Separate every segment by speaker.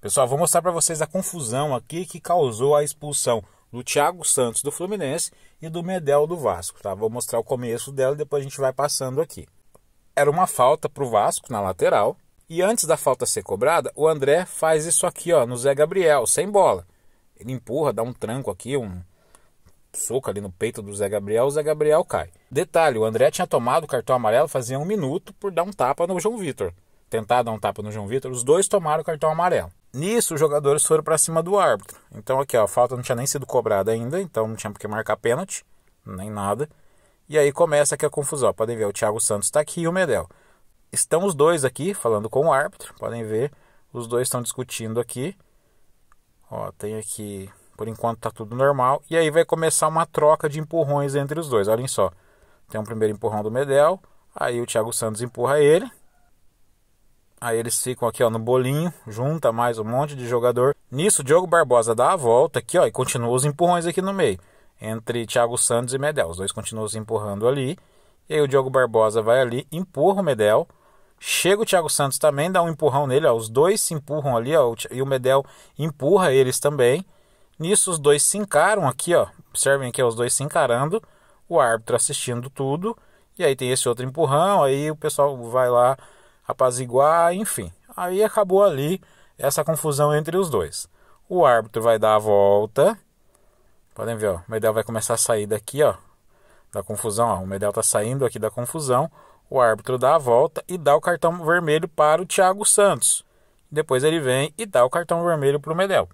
Speaker 1: Pessoal, vou mostrar para vocês a confusão aqui que causou a expulsão do Thiago Santos do Fluminense e do Medel do Vasco, tá? Vou mostrar o começo dela e depois a gente vai passando aqui. Era uma falta para o Vasco na lateral e antes da falta ser cobrada, o André faz isso aqui, ó, no Zé Gabriel, sem bola. Ele empurra, dá um tranco aqui, um soco ali no peito do Zé Gabriel, o Zé Gabriel cai. Detalhe, o André tinha tomado o cartão amarelo fazia um minuto por dar um tapa no João Vitor. Tentar dar um tapa no João Vitor, os dois tomaram o cartão amarelo. Nisso, os jogadores foram para cima do árbitro. Então, aqui, ó, a falta não tinha nem sido cobrada ainda, então não tinha porque marcar pênalti, nem nada. E aí começa aqui a confusão. Podem ver, o Thiago Santos está aqui e o Medel. Estão os dois aqui falando com o árbitro, podem ver. Os dois estão discutindo aqui. Ó, tem aqui, por enquanto tá tudo normal. E aí vai começar uma troca de empurrões entre os dois. Olhem só. Tem um primeiro empurrão do Medel, aí o Thiago Santos empurra ele. Aí eles ficam aqui ó, no bolinho, junta mais um monte de jogador. Nisso, Diogo Barbosa dá a volta aqui ó, e continua os empurrões aqui no meio, entre Thiago Santos e Medel. Os dois continuam se empurrando ali. E aí o Diogo Barbosa vai ali, empurra o Medel. Chega o Thiago Santos também, dá um empurrão nele. Ó, os dois se empurram ali ó, e o Medel empurra eles também. Nisso, os dois se encaram aqui. ó. Observem aqui ó, os dois se encarando. O árbitro assistindo tudo. E aí tem esse outro empurrão. Aí o pessoal vai lá apaziguar, enfim. Aí acabou ali essa confusão entre os dois. O árbitro vai dar a volta. Podem ver, ó, o Medel vai começar a sair daqui, ó, da confusão. Ó, o Medel está saindo aqui da confusão. O árbitro dá a volta e dá o cartão vermelho para o Thiago Santos. Depois ele vem e dá o cartão vermelho para o Medel.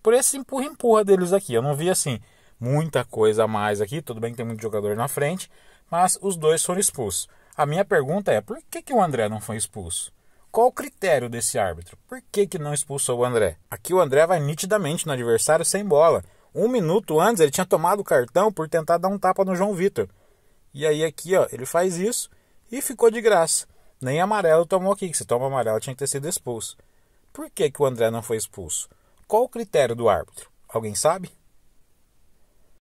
Speaker 1: Por esse empurra-empurra deles aqui. Eu não vi assim muita coisa a mais aqui. Tudo bem que tem muito jogador na frente, mas os dois foram expulsos. A minha pergunta é: por que, que o André não foi expulso? Qual o critério desse árbitro? Por que, que não expulsou o André? Aqui o André vai nitidamente no adversário sem bola. Um minuto antes ele tinha tomado o cartão por tentar dar um tapa no João Vitor. E aí aqui, ó, ele faz isso e ficou de graça. Nem amarelo tomou aqui, que se toma amarelo tinha que ter sido expulso. Por que, que o André não foi expulso? Qual o critério do árbitro? Alguém sabe?